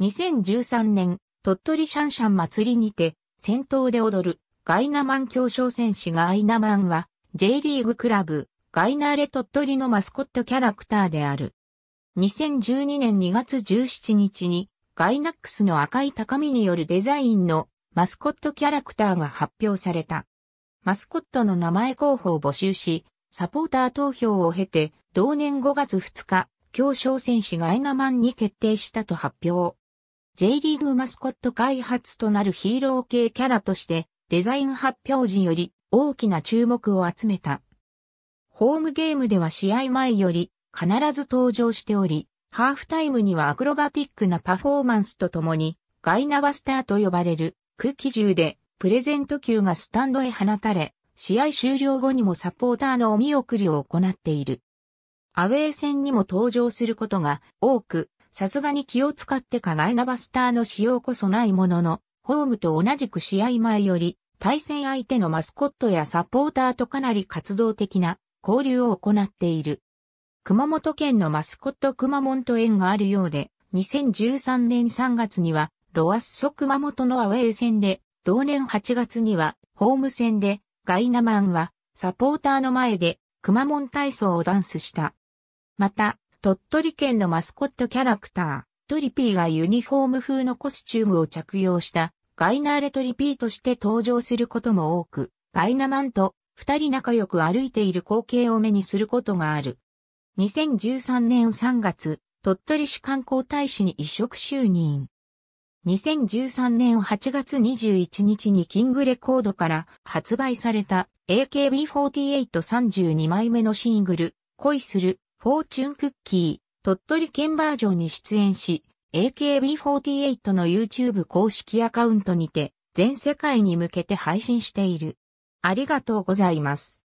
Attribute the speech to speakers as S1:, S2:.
S1: 2013年、鳥取シャンシャン祭りにて、先頭で踊る、ガイナマン競争戦士ガイナマンは、J リーグクラブ、ガイナーレ鳥取のマスコットキャラクターである。2012年2月17日に、ガイナックスの赤い高みによるデザインのマスコットキャラクターが発表された。マスコットの名前候補を募集し、サポーター投票を経て、同年5月2日、競争戦士ガイナマンに決定したと発表。J リーグマスコット開発となるヒーロー系キャラとしてデザイン発表時より大きな注目を集めた。ホームゲームでは試合前より必ず登場しており、ハーフタイムにはアクロバティックなパフォーマンスとともにガイナバスターと呼ばれる空気銃でプレゼント球がスタンドへ放たれ、試合終了後にもサポーターのお見送りを行っている。アウェー戦にも登場することが多く、さすがに気を使ってかガイナバスターの使用こそないものの、ホームと同じく試合前より、対戦相手のマスコットやサポーターとかなり活動的な交流を行っている。熊本県のマスコット熊本園があるようで、2013年3月には、ロアッソ熊本のアウェー戦で、同年8月には、ホーム戦で、ガイナマンは、サポーターの前で、熊門体操をダンスした。また、鳥取県のマスコットキャラクター、トリピーがユニフォーム風のコスチュームを着用したガイナーレトリピーとして登場することも多く、ガイナマンと二人仲良く歩いている光景を目にすることがある。2013年3月、鳥取市観光大使に一植就任。2013年8月21日にキングレコードから発売された AKB4832 枚目のシングル、恋するフォーチュンクッキー、鳥取県バージョンに出演し、AKB48 の YouTube 公式アカウントにて、全世界に向けて配信している。ありがとうございます。